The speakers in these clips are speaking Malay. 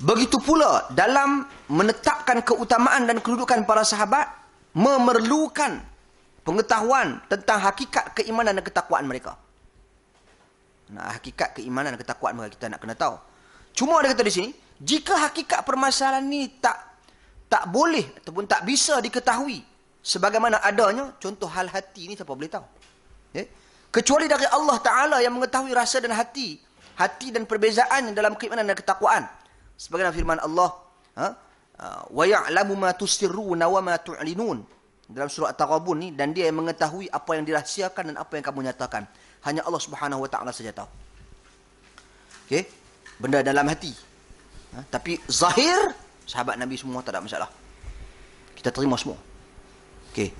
Begitu pula dalam menetapkan keutamaan dan kedudukan para sahabat memerlukan pengetahuan tentang hakikat keimanan dan ketakwaan mereka. Nah, hakikat keimanan dan ketakwaan mereka kita nak kena tahu. Cuma ada kata di sini, jika hakikat permasalahan ni tak tak boleh ataupun tak bisa diketahui sebagaimana adanya, contoh hal hati ni siapa boleh tahu? Eh? Kecuali dari Allah Ta'ala yang mengetahui rasa dan hati. Hati dan perbezaan dalam keimanan dan ketakwaan sebagaimana firman Allah ha? Ha, wa ya'lamu ma tusirruna wa ma tu'linun dalam surah At-Taghabun ni dan dia yang mengetahui apa yang dirahsiakan dan apa yang kamu nyatakan hanya Allah Subhanahu wa taala saja tahu okey benda dalam hati ha? tapi zahir sahabat nabi semua tak ada masalah kita terima semua okey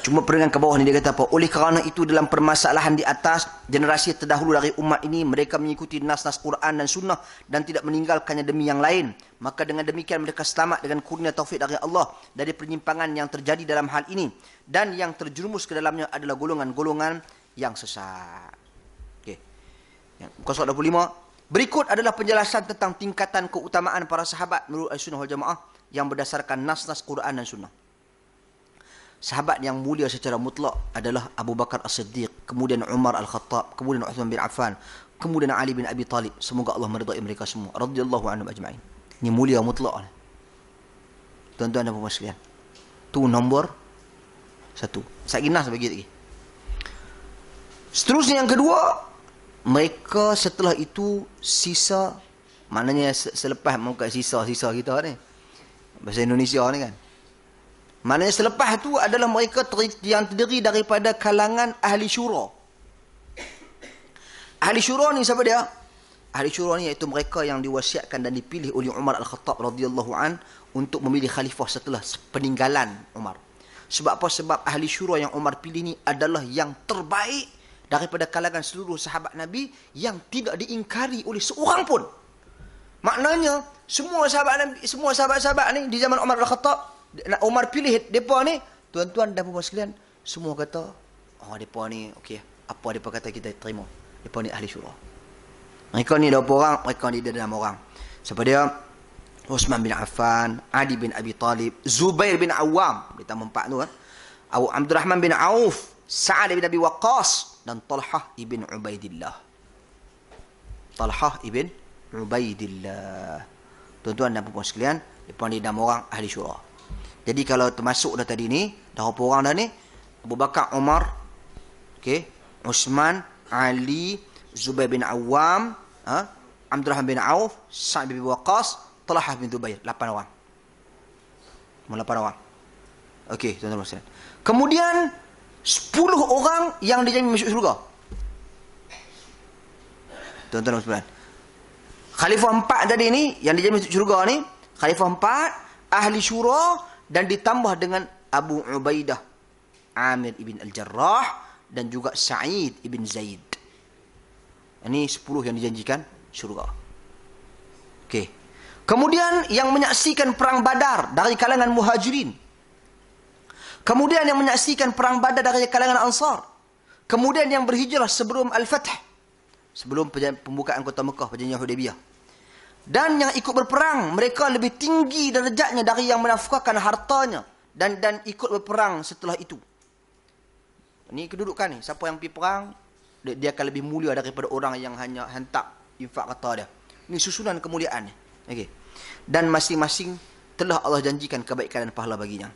Cuma peringan ke bawah ni dia kata apa? Oleh kerana itu dalam permasalahan di atas, generasi terdahulu dari umat ini, mereka mengikuti nas-nas Quran dan sunnah dan tidak meninggalkannya demi yang lain. Maka dengan demikian mereka selamat dengan kurnia taufik dari Allah dari penyimpangan yang terjadi dalam hal ini. Dan yang terjerumus ke dalamnya adalah golongan-golongan yang sesat. Okay. Muka 25. Berikut adalah penjelasan tentang tingkatan keutamaan para sahabat menurut Al-Sunnah wal-Jamaah yang berdasarkan nas-nas Quran dan sunnah sahabat yang mulia secara mutlak adalah Abu Bakar As-Siddiq, kemudian Umar Al-Khattab, kemudian Uthman bin Affan, kemudian Ali bin Abi Talib. Semoga Allah meridai mereka semua. Radiyallahu anhum ajma'in. Ini mulia mutlak. Lah. Tuan-tuan dan puan sekalian. Tu nombor satu. Saya ginas bagi lagi. Seterusnya yang kedua, mereka setelah itu sisa, maknanya selepas muka sisa-sisa kita ni, bahasa Indonesia ni kan, Maknanya selepas itu adalah mereka yang terdiri daripada kalangan ahli syura. Ahli syura ni siapa dia? Ahli syura ni iaitu mereka yang diwasiatkan dan dipilih oleh Umar Al-Khattab radhiyallahu an untuk memilih khalifah setelah peninggalan Umar. Sebab apa? Sebab ahli syura yang Umar pilih ni adalah yang terbaik daripada kalangan seluruh sahabat Nabi yang tidak diingkari oleh seorang pun. Maknanya semua sahabat semua sahabat-sahabat ni di zaman Umar Al-Khattab nak Umar pilih depa ni tuan-tuan dan puan-puan sekalian semua kata oh depa ni okey apa depa kata kita terima depa ni ahli syurga mereka ni dua orang mereka ni dia dalam orang siapa dia Uthman bin Affan Ali bin Abi Talib Zubair bin Awam kita empat tu kan Abu Abdul Rahman bin Auf Sa'ad bin Abi Waqqas dan Talha ibn Ubaidillah Talha ibn Ubaidillah tuan-tuan dan puan-puan sekalian depa ni dalam orang ahli syurga jadi kalau termasuk dah tadi ni, dah berapa orang dah ni? Abu Bakar, Umar, okey, Uthman, Ali, Zubair bin Awam, ha? Abdul Rahman bin Auf, Sa'd bin Waqqas, Talhah bin Zubair, lapan orang. Mula lapan orang. Okey, tuan-tuan sekalian. Kemudian 10 orang yang dijamin masuk syurga. Tuan-tuan sekalian. Khalifah empat tadi ni yang dijamin masuk syurga ni, khalifah empat, ahli syurga dan ditambah dengan Abu Ubaidah Amir ibn Al-Jarrah dan juga Sa'id ibn Zaid. Ini sepuluh yang dijanjikan syurga. Okey. Kemudian yang menyaksikan perang Badar dari kalangan Muhajirin. Kemudian yang menyaksikan perang Badar dari kalangan Ansar. Kemudian yang berhijrah sebelum al fatih Sebelum pembukaan kota Mekah, perjanjian Hudaybiyah dan yang ikut berperang mereka lebih tinggi darjatnya dari yang menafkahkan hartanya dan dan ikut berperang setelah itu. Ini kedudukan ni siapa yang pergi perang dia, dia akan lebih mulia daripada orang yang hanya hentak infak harta dia. Ini susunan kemuliaan ni. okay Dan masing-masing telah Allah janjikan kebaikan dan pahala baginya.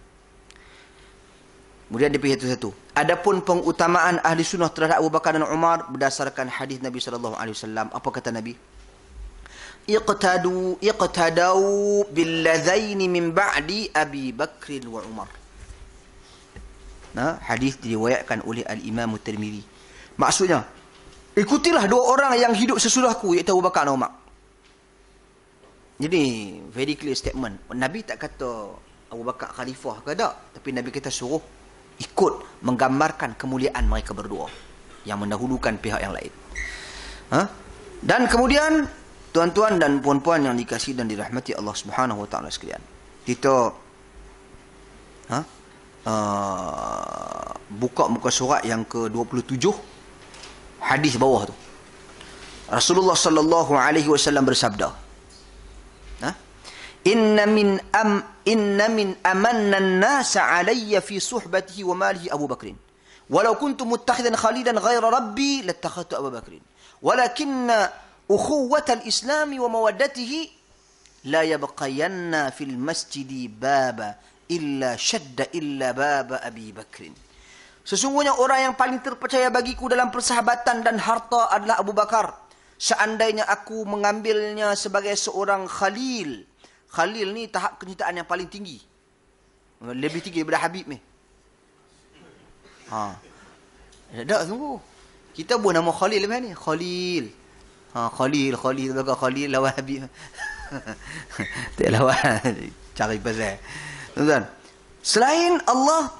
Kemudian dia pilih satu-satu. Adapun pengutamaan ahli sunnah terhadap Abu Bakar dan Umar berdasarkan hadis Nabi saw Apa kata Nabi? iqtadu iqtadau billadhain min ba'di Abi Bakr wa Umar. Nah, hadis diriwayatkan oleh Al-Imam Tirmizi. Maksudnya, ikutilah dua orang yang hidup sesudahku iaitu Abu Bakar dan Umar. Jadi, very clear statement. Nabi tak kata Abu Bakar khalifah ke tak, tapi Nabi kita suruh ikut menggambarkan kemuliaan mereka berdua yang mendahulukan pihak yang lain. Ha? Dan kemudian Tuan-tuan dan puan-puan yang dikasihi dan dirahmati Allah Subhanahu wa taala sekalian. Kita ha uh, buka muka surat yang ke-27 hadis bawah tu. Rasulullah sallallahu alaihi wasallam bersabda. Ha? Inna min am inna min amanna an nas alayya fi suhbatihi wa malihi Abu Bakrin. Walau kuntu muttakhidan khalidan ghayra rabbi lattakhadtu Abu Bakrin. Walakinna ukhuwat al-Islam wa mawaddatihi la yabqayanna fil masjidi baba illa shadda illa baba Abi Bakr. Sesungguhnya orang yang paling terpercaya bagiku dalam persahabatan dan harta adalah Abu Bakar. Seandainya aku mengambilnya sebagai seorang khalil. Khalil ni tahap kecintaan yang paling tinggi. Lebih tinggi daripada Habib ni. Ha. Tak, eh, tunggu. Kita buat nama Khalil lepas ni. Khalil ha, Khalil Khalil tu belakang Khalil lawan Habib tak lawan cari pasal tuan selain Allah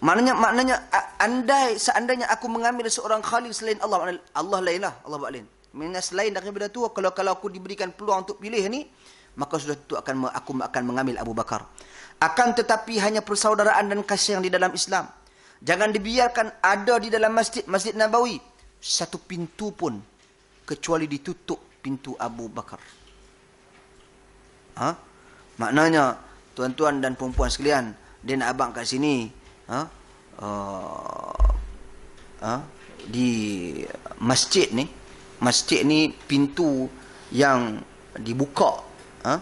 maknanya maknanya andai seandainya aku mengambil seorang khalil selain Allah maknanya Allah lainlah Allah buat lain maknanya selain daripada tu kalau kalau aku diberikan peluang untuk pilih ni maka sudah tentu akan aku akan mengambil Abu Bakar akan tetapi hanya persaudaraan dan kasih yang di dalam Islam jangan dibiarkan ada di dalam masjid masjid Nabawi satu pintu pun kecuali ditutup pintu Abu Bakar. Ha? Maknanya tuan-tuan dan puan-puan sekalian, dia nak abang kat sini, ha? Uh, ha? di masjid ni, masjid ni pintu yang dibuka ha?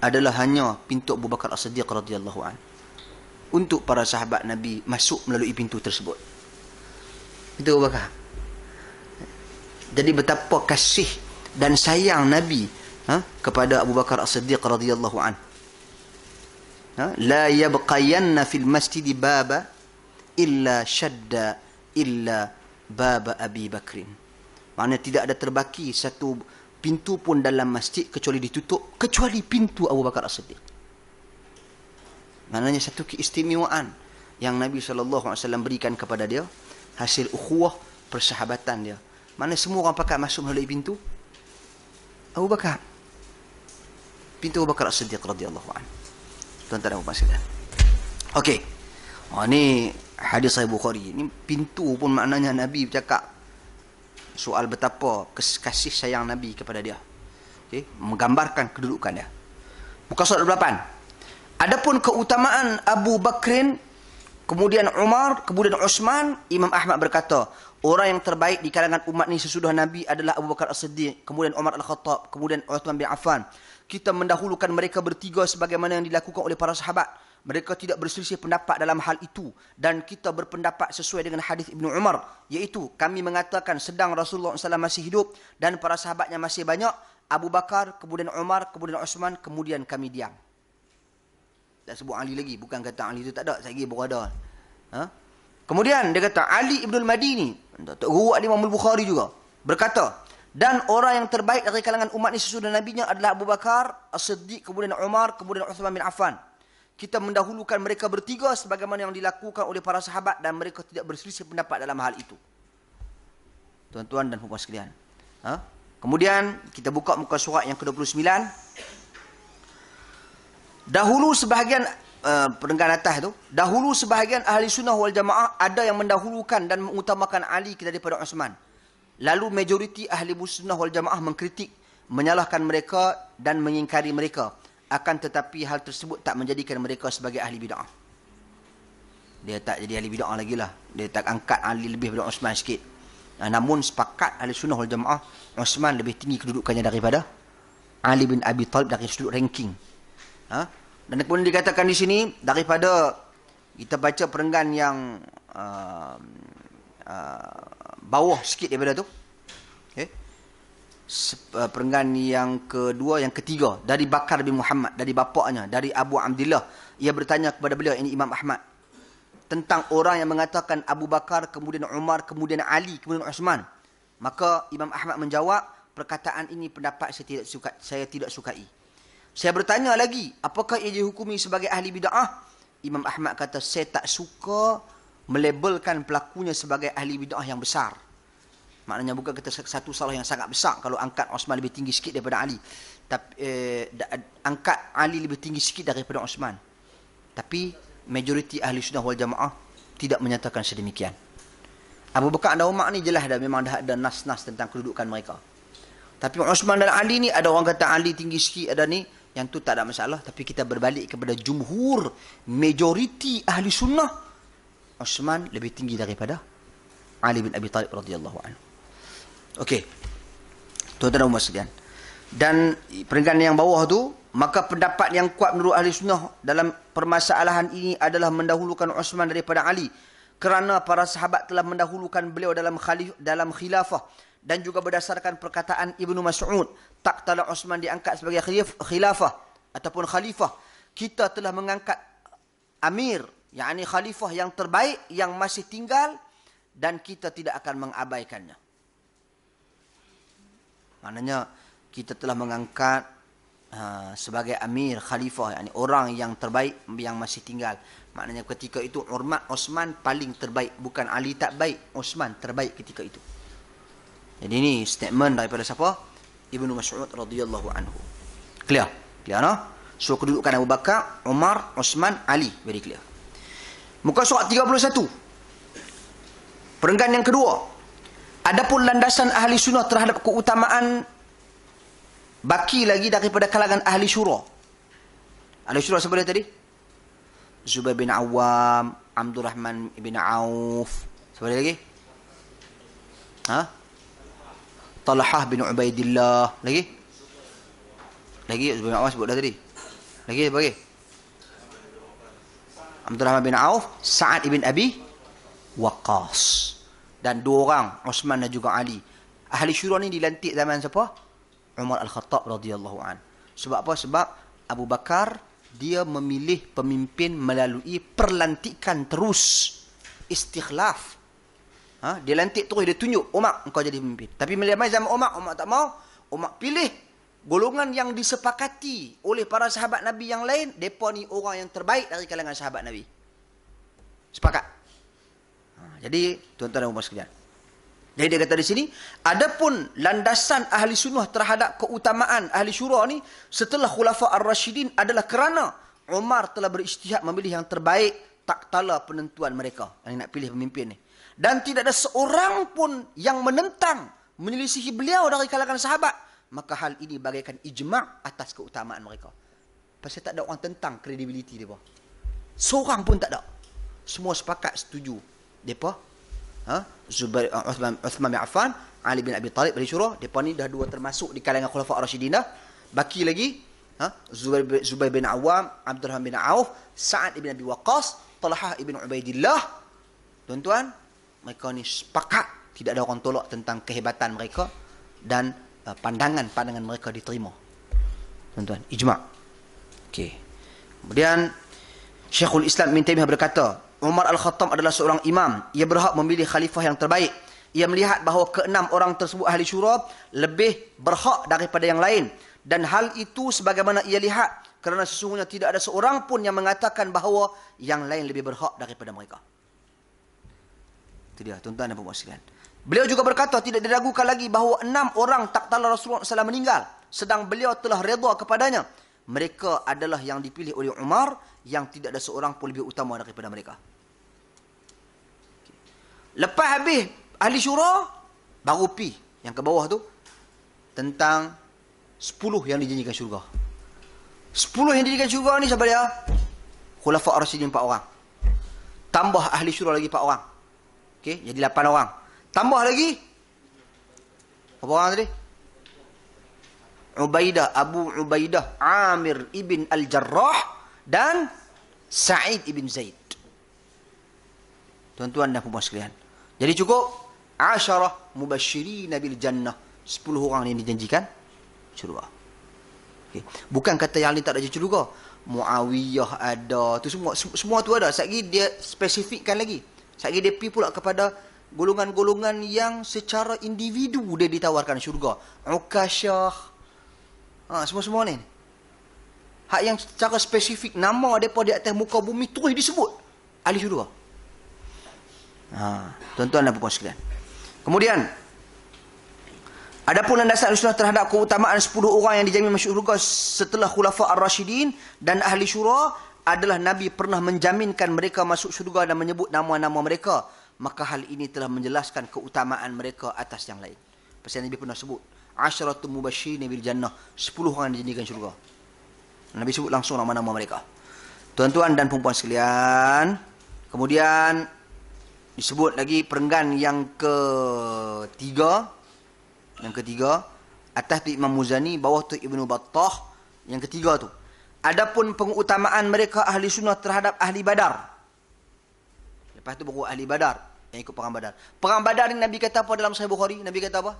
adalah hanya pintu Abu Bakar As-Siddiq radhiyallahu anhu untuk para sahabat Nabi masuk melalui pintu tersebut. Itu Abu Bakar. Jadi betapa kasih dan sayang Nabi ha, kepada Abu Bakar As-Siddiq radhiyallahu an. Ha, la yabqayanna fil masjid baba illa shadda illa baba Abi Bakrin. Maknanya tidak ada terbaki satu pintu pun dalam masjid kecuali ditutup kecuali pintu Abu Bakar As-Siddiq. Maknanya satu keistimewaan yang Nabi SAW berikan kepada dia hasil ukhuwah persahabatan dia mana semua orang pakat masuk melalui pintu Abu Bakar Pintu Abu Bakar As-Siddiq radhiyallahu an. Tuan tak ada apa Okey. Ha oh, ni hadis saya Bukhari. ini pintu pun maknanya Nabi bercakap soal betapa kasih sayang Nabi kepada dia. okay menggambarkan kedudukan dia. Buka surat 8. Adapun keutamaan Abu Bakrin Kemudian Umar, kemudian Osman, Imam Ahmad berkata, orang yang terbaik di kalangan umat ini sesudah Nabi adalah Abu Bakar As-Siddiq, kemudian Umar Al-Khattab, kemudian Uthman bin Affan. Kita mendahulukan mereka bertiga sebagaimana yang dilakukan oleh para sahabat. Mereka tidak berselisih pendapat dalam hal itu dan kita berpendapat sesuai dengan hadis Ibn Umar iaitu kami mengatakan sedang Rasulullah SAW masih hidup dan para sahabatnya masih banyak Abu Bakar, kemudian Umar, kemudian Osman, kemudian kami diam. Tak sebut Ali lagi. Bukan kata Ali tu tak ada. Saya pergi berada. Ha? Kemudian dia kata Ali Ibn Madini. Tok Guru ni Imam Bukhari juga. Berkata. Dan orang yang terbaik dari kalangan umat ini sesudah Nabi nya adalah Abu Bakar, As-Siddiq, kemudian Umar, kemudian Uthman bin Affan. Kita mendahulukan mereka bertiga sebagaimana yang dilakukan oleh para sahabat dan mereka tidak berselisih pendapat dalam hal itu. Tuan-tuan dan puan-puan sekalian. Ha? Kemudian kita buka muka surat yang ke-29. Dahulu sebahagian uh, pendengar atas tu, dahulu sebahagian ahli sunnah wal jamaah ada yang mendahulukan dan mengutamakan Ali kita daripada Uthman. Lalu majoriti ahli sunnah wal jamaah mengkritik, menyalahkan mereka dan mengingkari mereka. Akan tetapi hal tersebut tak menjadikan mereka sebagai ahli bid'ah. Dia tak jadi ahli bid'ah lagi lah. Dia tak angkat Ali lebih daripada Uthman sikit. Nah, namun sepakat ahli sunnah wal jamaah, Uthman lebih tinggi kedudukannya daripada Ali bin Abi Talib dari sudut ranking. Ha? Dan pun dikatakan di sini daripada kita baca perenggan yang uh, uh, bawah sikit daripada tu. Okay. Eh, sep, uh, perenggan yang kedua, yang ketiga dari Bakar bin Muhammad, dari bapaknya, dari Abu Abdullah. Ia bertanya kepada beliau, ini Imam Ahmad. Tentang orang yang mengatakan Abu Bakar, kemudian Umar, kemudian Ali, kemudian Osman, Maka Imam Ahmad menjawab, perkataan ini pendapat saya tidak, suka, saya tidak sukai. Saya bertanya lagi, apakah ia dihukumi sebagai ahli bid'ah? Imam Ahmad kata, saya tak suka melabelkan pelakunya sebagai ahli bid'ah yang besar. Maknanya bukan kata satu salah yang sangat besar kalau angkat Osman lebih tinggi sikit daripada Ali. Tapi eh, angkat Ali lebih tinggi sikit daripada Osman. Tapi majoriti ahli sunnah wal jamaah tidak menyatakan sedemikian. Abu Bakar dan Umar ni jelas dah memang dah ada nas-nas tentang kedudukan mereka. Tapi Osman dan Ali ni ada orang kata Ali tinggi sikit ada ni. Yang tu tak ada masalah Tapi kita berbalik kepada jumhur Majoriti ahli sunnah Osman lebih tinggi daripada Ali bin Abi Talib radhiyallahu anhu. Okey. Tuan-tuan dan sekalian. Dan peringkat yang bawah tu, maka pendapat yang kuat menurut ahli sunnah dalam permasalahan ini adalah mendahulukan Osman daripada Ali kerana para sahabat telah mendahulukan beliau dalam khalif dalam khilafah dan juga berdasarkan perkataan Ibnu Mas'ud tak tala Osman diangkat sebagai khilafah ataupun khalifah kita telah mengangkat amir yakni khalifah yang terbaik yang masih tinggal dan kita tidak akan mengabaikannya maknanya kita telah mengangkat uh, sebagai amir khalifah yakni orang yang terbaik yang masih tinggal maknanya ketika itu hormat Osman paling terbaik bukan Ali tak baik Osman terbaik ketika itu jadi ini statement daripada siapa? Ibnu Mas'ud radhiyallahu anhu. Clear? Clear no? So kedudukan Abu Bakar, Umar, Osman, Ali. Very clear. Muka surat 31. Perenggan yang kedua. Adapun landasan ahli sunnah terhadap keutamaan baki lagi daripada kalangan ahli syura. Ahli syura sebelah tadi? Zubair bin Awam, Abdul Rahman bin Auf. Sebelah lagi? Ha? Talhah bin Ubaidillah. Lagi? Lagi Zubair bin Awam sebut dah tadi. Lagi apa lagi? Abdul Rahman bin Auf, Sa'ad ibn Abi Waqas. Dan dua orang, Osman dan juga Ali. Ahli syurah ni dilantik zaman siapa? Umar Al-Khattab radhiyallahu an. Sebab apa? Sebab Abu Bakar dia memilih pemimpin melalui perlantikan terus istikhlaf Ha? Dia lantik terus, dia tunjuk, Umar, engkau jadi pemimpin. Tapi melihat main zaman Umar, Umar tak mau. Umar pilih golongan yang disepakati oleh para sahabat Nabi yang lain. Mereka ni orang yang terbaik dari kalangan sahabat Nabi. Sepakat. Ha, jadi, tuan-tuan dan umat sekalian. Jadi dia kata di sini, pun landasan ahli sunnah terhadap keutamaan ahli syurah ni setelah khulafa ar-rashidin adalah kerana Umar telah beristihad memilih yang terbaik tak tala penentuan mereka yang nak pilih pemimpin ni dan tidak ada seorang pun yang menentang menyelisihi beliau dari kalangan sahabat maka hal ini bagaikan ijma' atas keutamaan mereka pasal tak ada orang tentang kredibiliti depa seorang pun tak ada semua sepakat setuju depa ha Zubair eh, Uthman Uthman bin Affan Ali bin Abi Talib dari syurah depa ni dah dua termasuk di kalangan khulafa ar-rasyidin dah baki lagi ha Zubair Zubair bin Awam Abdurrahman bin Auf Sa'ad bin Abi Waqqas Talhah bin Ubaidillah tuan-tuan mereka ni sepakat tidak ada orang tolak tentang kehebatan mereka dan pandangan-pandangan uh, mereka diterima. Tuan-tuan, ijma. Okey. Kemudian Syekhul Islam Ibn Taimiyah berkata, Umar Al-Khattab adalah seorang imam, ia berhak memilih khalifah yang terbaik. Ia melihat bahawa keenam orang tersebut ahli syura lebih berhak daripada yang lain dan hal itu sebagaimana ia lihat kerana sesungguhnya tidak ada seorang pun yang mengatakan bahawa yang lain lebih berhak daripada mereka. Itu dia tuan-tuan dan puan-puan Beliau juga berkata tidak diragukan lagi bahawa enam orang tak tala Rasulullah SAW meninggal. Sedang beliau telah redha kepadanya. Mereka adalah yang dipilih oleh Umar yang tidak ada seorang pun lebih utama daripada mereka. Lepas habis ahli syura, baru pi yang ke bawah tu tentang sepuluh yang dijanjikan syurga. Sepuluh yang dijanjikan syurga ni siapa dia? Ya, Khulafah Rasidin 4 orang. Tambah ahli syura lagi 4 orang. Okey, jadi 8 orang. Tambah lagi Apa orang tadi? Ubaidah, Abu Ubaidah, Amir ibn Al-Jarrah dan Sa'id ibn Zaid. Tuan-tuan dan puan-puan sekalian. Jadi cukup Asyarah mubashirina bil jannah. 10 orang ini dijanjikan syurga. Okay. Bukan kata yang ni tak ada syurga. Muawiyah ada, tu semua semua tu ada. Satgi dia spesifikkan lagi. Sekali dia pergi pula kepada golongan-golongan yang secara individu dia ditawarkan syurga. Ukasyah. Ha, semua-semua ni. Hak yang secara spesifik nama mereka di atas muka bumi terus disebut. Ahli syurga. Ha, tuan-tuan dan puan sekalian. Kemudian, Adapun landasan usulah terhadap keutamaan 10 orang yang dijamin masuk syurga setelah khulafa ar Rashidin dan ahli syurga adalah Nabi pernah menjaminkan mereka masuk syurga dan menyebut nama-nama mereka, maka hal ini telah menjelaskan keutamaan mereka atas yang lain. Pasal Nabi pernah sebut, Asyaratu mubashirin bil jannah, 10 orang dijanjikan syurga. Nabi sebut langsung nama-nama mereka. Tuan-tuan dan perempuan sekalian, kemudian disebut lagi perenggan yang ketiga, yang ketiga, atas tu Imam Muzani, bawah tu ibnu Battah, yang ketiga tu, Adapun pengutamaan mereka ahli sunnah terhadap ahli badar. Lepas tu baru ahli badar yang ikut perang badar. Perang badar ni Nabi kata apa dalam Sahih Bukhari? Nabi kata apa?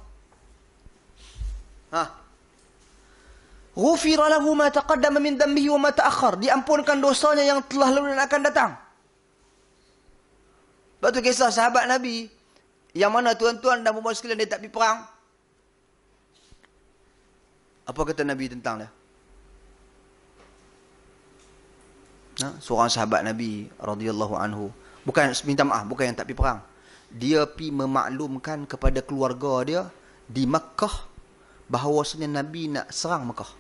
Ha. Ghufira lahu ma taqaddama min dhanbihi wa ma ta'akhkhar. Diampunkan dosanya yang telah lalu dan akan datang. Batu kisah sahabat Nabi yang mana tuan-tuan dan puan-puan sekalian dia tak pergi perang. Apa kata Nabi tentang dia? ha? seorang sahabat Nabi radhiyallahu anhu bukan minta maaf bukan yang tak pi perang dia pi memaklumkan kepada keluarga dia di Mekah bahawa bahawasanya Nabi nak serang Mekah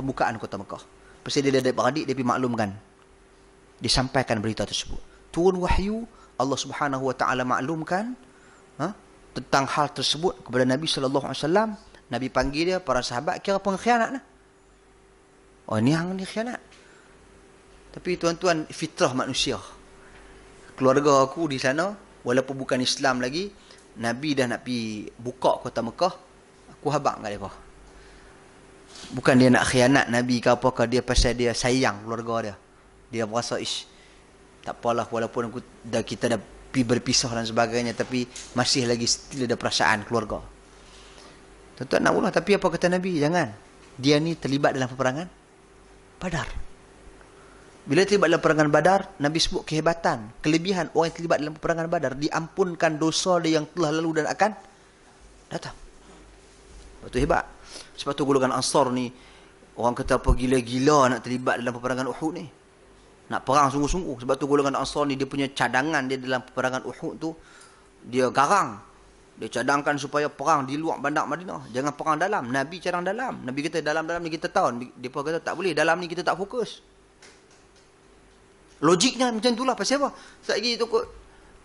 pembukaan kota Mekah pasal dia ada beradik dia pi maklumkan disampaikan berita tersebut turun wahyu Allah Subhanahu wa taala maklumkan ha? tentang hal tersebut kepada Nabi sallallahu alaihi wasallam Nabi panggil dia para sahabat kira pengkhianat lah. Oh ni hang ni khianat. Tapi tuan-tuan fitrah manusia. Keluarga aku di sana walaupun bukan Islam lagi, Nabi dah nak pi buka kota Mekah, aku habaq dengan dia. Bukan dia nak khianat Nabi ke apa ke dia pasal dia sayang keluarga dia. Dia berasa ish tak apalah walaupun aku dah kita dah pi berpisah dan sebagainya tapi masih lagi still ada perasaan keluarga. Tuan-tuan nak ulah tapi apa kata Nabi? Jangan. Dia ni terlibat dalam peperangan. Padar. Bila terlibat dalam perangan badar, Nabi sebut kehebatan, kelebihan orang yang terlibat dalam perangan badar. Diampunkan dosa dia yang telah lalu dan akan datang. Itu hebat. Sebab tu golongan ansar ni, orang kata apa gila-gila nak terlibat dalam perangan Uhud ni. Nak perang sungguh-sungguh. Sebab tu golongan ansar ni, dia punya cadangan dia dalam perangan Uhud tu, dia garang. Dia cadangkan supaya perang di luar bandar Madinah. Jangan perang dalam. Nabi cadang dalam. Nabi kata dalam-dalam ni kita tahu. Dia pun kata tak boleh. Dalam ni kita tak fokus. Logiknya macam itulah. Pasal apa? Sebab lagi itu kot.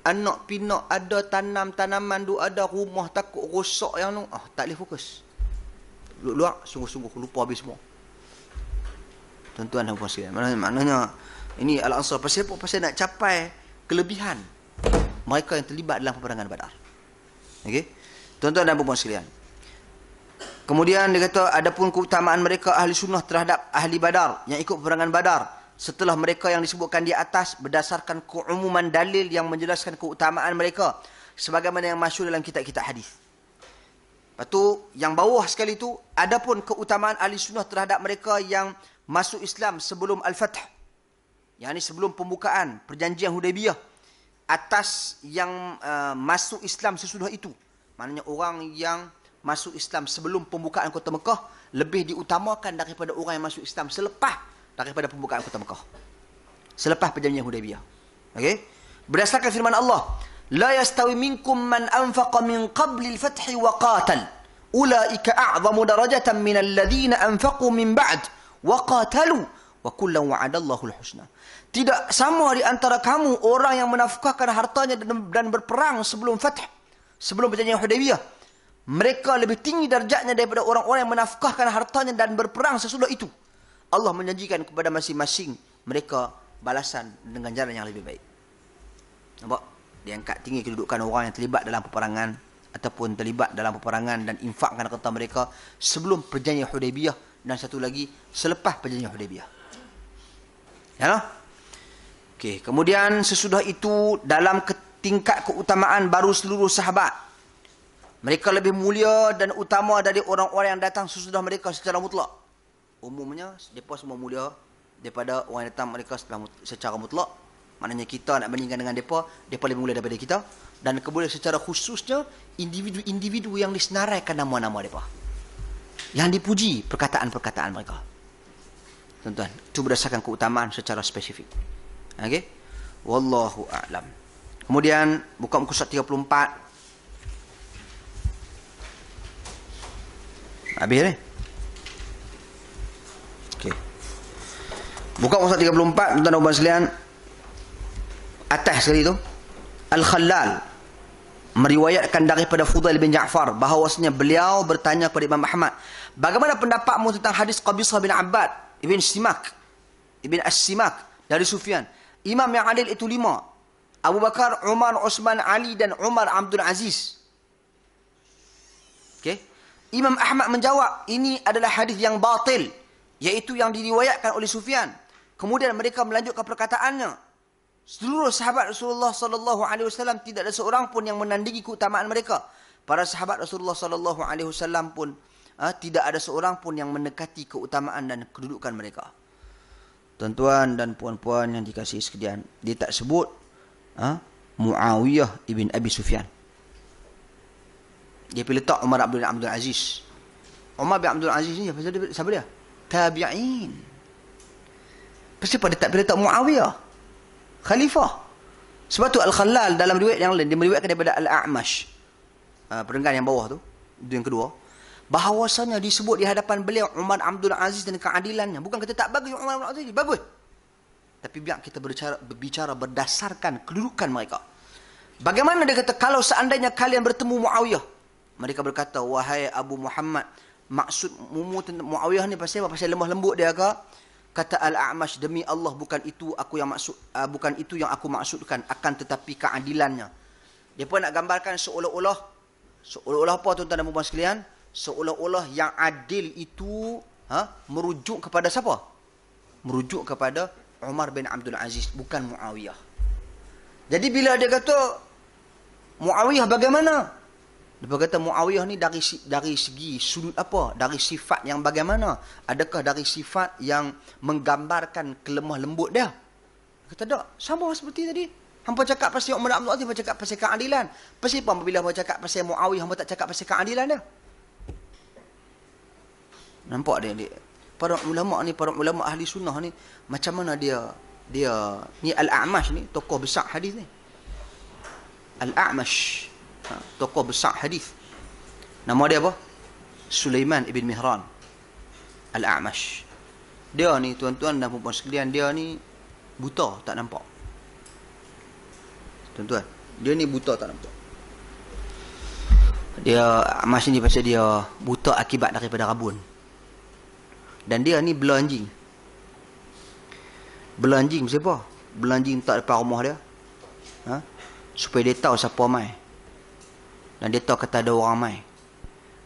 Anak pinak ada tanam-tanaman tu ada rumah takut rosak yang tu. Ah, tak boleh fokus. Duduk luar, sungguh-sungguh. Lupa habis semua. Tuan-tuan dan puan sekalian. Maknanya, maknanya, ini Al-Ansar. Pasal apa? Pasal nak capai kelebihan mereka yang terlibat dalam peperangan badar. Okay? Tuan-tuan dan puan sekalian. Kemudian dia kata, pun keutamaan mereka ahli sunnah terhadap ahli badar yang ikut peperangan badar setelah mereka yang disebutkan di atas berdasarkan keumuman dalil yang menjelaskan keutamaan mereka sebagaimana yang masyhur dalam kitab-kitab hadis. Patu yang bawah sekali itu adapun keutamaan ahli sunnah terhadap mereka yang masuk Islam sebelum al-Fath. Yang ini sebelum pembukaan perjanjian Hudaybiyah atas yang uh, masuk Islam sesudah itu. Maknanya orang yang masuk Islam sebelum pembukaan kota Mekah lebih diutamakan daripada orang yang masuk Islam selepas daripada pembukaan kota Mekah. Selepas perjanjian Hudaybiyah. Okey. Berdasarkan firman Allah, la yastawi minkum man anfaqa min qabli al-fath wa qatal. Ulaika a'zamu darajatan min alladhina anfaqu min ba'd wa qatalu wa kullu wa'adallahu al-husna. Tidak sama di antara kamu orang yang menafkahkan hartanya dan berperang sebelum fath, sebelum perjanjian Hudaybiyah. Mereka lebih tinggi darjatnya daripada orang-orang yang menafkahkan hartanya dan berperang sesudah itu. Allah menjanjikan kepada masing-masing mereka balasan dengan jalan yang lebih baik. Nampak? Diangkat tinggi kedudukan orang yang terlibat dalam peperangan ataupun terlibat dalam peperangan dan infakkan kata mereka sebelum perjanjian Hudaybiyah dan satu lagi selepas perjanjian Hudaybiyah. Ya lah? Okey, kemudian sesudah itu dalam tingkat keutamaan baru seluruh sahabat mereka lebih mulia dan utama dari orang-orang yang datang sesudah mereka secara mutlak umumnya depa semua mulia daripada orang datang mereka secara mutlak maknanya kita nak bandingkan dengan depa depa lebih mulia daripada kita dan kemudian secara khususnya individu-individu yang disenaraikan nama-nama depa yang dipuji perkataan-perkataan mereka tuan-tuan itu berdasarkan keutamaan secara spesifik okey wallahu a'lam kemudian buka muka surat 34 habis ni eh? Buka pasal 34 tuan-tuan dan puan Atas sekali tu. Al-Khallal meriwayatkan daripada Fudail bin Ja'far bahawasanya beliau bertanya kepada Imam Ahmad, "Bagaimana pendapatmu tentang hadis Qabisa bin Abbad Ibn Simak Ibn As-Simak dari Sufyan? Imam yang adil itu lima. Abu Bakar, Umar, Osman, Ali dan Umar Abdul Aziz. Okay. Imam Ahmad menjawab, ini adalah hadis yang batil. Iaitu yang diriwayatkan oleh Sufyan. Kemudian mereka melanjutkan perkataannya. Seluruh sahabat Rasulullah sallallahu alaihi wasallam tidak ada seorang pun yang menandingi keutamaan mereka. Para sahabat Rasulullah sallallahu alaihi wasallam pun ah, tidak ada seorang pun yang mendekati keutamaan dan kedudukan mereka. Tuan-tuan dan puan-puan yang dikasihi sekalian, dia tak sebut ah, Muawiyah ibn Abi Sufyan. Dia pilih tak Umar Abdul Abdul Aziz. Umar bin Abdul Aziz ni dia? Siapa dia? Tabi'in. Siapa pada tak tak Muawiyah? Khalifah. Sebab tu Al-Khalal dalam riwayat yang lain, dia meriwayatkan daripada Al-A'mash. Uh, ah, Perenggan yang bawah tu. Itu yang kedua. Bahawasanya disebut di hadapan beliau Umar Abdul Aziz dan keadilannya. Bukan kita tak bagi Umar Abdul Aziz. Bagus. Tapi biar kita berbicara, berbicara berdasarkan kedudukan mereka. Bagaimana dia kata, kalau seandainya kalian bertemu Muawiyah. Mereka berkata, wahai Abu Muhammad. Maksud Mumu tentang Muawiyah ni pasal apa? Pasal lemah lembut dia ke? kata al-a'mash demi Allah bukan itu aku yang maksud uh, bukan itu yang aku maksudkan akan tetapi keadilannya dia pun nak gambarkan seolah-olah seolah-olah apa tuan-tuan dan puan-puan sekalian seolah-olah yang adil itu ha merujuk kepada siapa merujuk kepada Umar bin Abdul Aziz bukan Muawiyah jadi bila dia kata Muawiyah bagaimana dia berkata Muawiyah ni dari dari segi sudut apa? Dari sifat yang bagaimana? Adakah dari sifat yang menggambarkan kelemah lembut dia? dia kata tak. Sama seperti tadi. Hampa cakap pasal Umar Abdul Aziz, hampa cakap pasal keadilan. Pasal apa bila hampa cakap pasal Muawiyah, hampa tak cakap pasal keadilan dia? Nampak dia, ni. Para ulama ni, para ulama ahli sunnah ni, macam mana dia, dia, ni Al-A'mash ni, tokoh besar hadis ni. Al-A'mash. Al-A'mash. Ha, tokoh besar hadis. Nama dia apa? Sulaiman ibn Mihran Al-A'mash. Dia ni tuan-tuan dan puan-puan sekalian, dia ni buta tak nampak. Tuan-tuan, dia ni buta tak nampak. Dia A'mash ni pasal dia buta akibat daripada rabun. Dan dia ni belanjing. Belanjing siapa? Belanjing tak depan rumah dia. Ha? Supaya dia tahu siapa main. Dan dia tahu kata ada orang mai.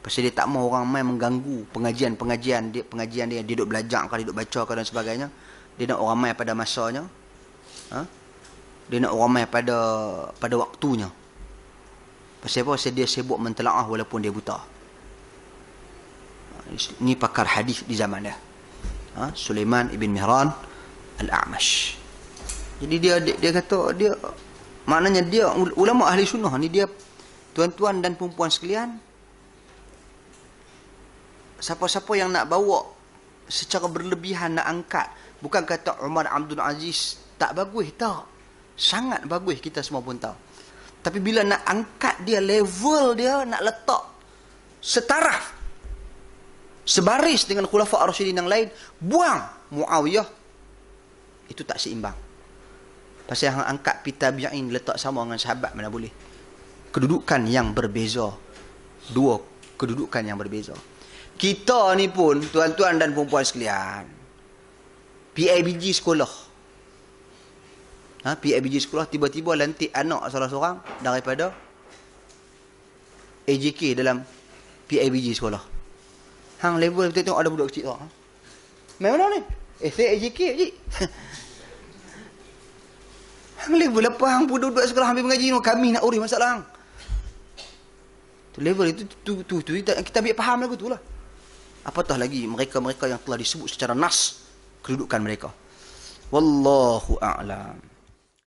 Pasal dia tak mau orang mai mengganggu pengajian-pengajian dia pengajian dia dia duduk belajar kan dia duduk baca kan dan sebagainya. Dia nak orang mai pada masanya. Ha? Dia nak orang mai pada pada waktunya. pasti apa? Pasti dia sibuk mentelaah walaupun dia buta. Ha, Ini pakar hadis di zaman dia. Ha? Sulaiman ibn Mihran Al-A'mash. Jadi dia, dia dia kata dia maknanya dia ulama ahli sunnah ni dia Tuan-tuan dan perempuan sekalian Siapa-siapa yang nak bawa Secara berlebihan nak angkat Bukan kata Umar Abdul Aziz Tak bagus tak Sangat bagus kita semua pun tahu Tapi bila nak angkat dia Level dia nak letak Setaraf Sebaris dengan khulafah Rasulullah yang lain Buang Muawiyah Itu tak seimbang Pasal yang angkat pita bi'in Letak sama dengan sahabat mana boleh kedudukan yang berbeza. Dua kedudukan yang berbeza. Kita ni pun, tuan-tuan dan perempuan sekalian, PIBG sekolah. Ha, PIBG sekolah tiba-tiba lantik anak salah seorang daripada AJK dalam PIBG sekolah. Hang level kita tengok ada budak kecil tak? Ha? Main mana ni? Eh, saya AJK, cik. hang level apa hang budak-budak sekolah hampir mengaji Kami nak urus masalah hang. Tu level itu tu tu, tu, tu kita biar faham lagu tu lah. Apatah lagi mereka-mereka yang telah disebut secara nas kedudukan mereka. Wallahu a'lam.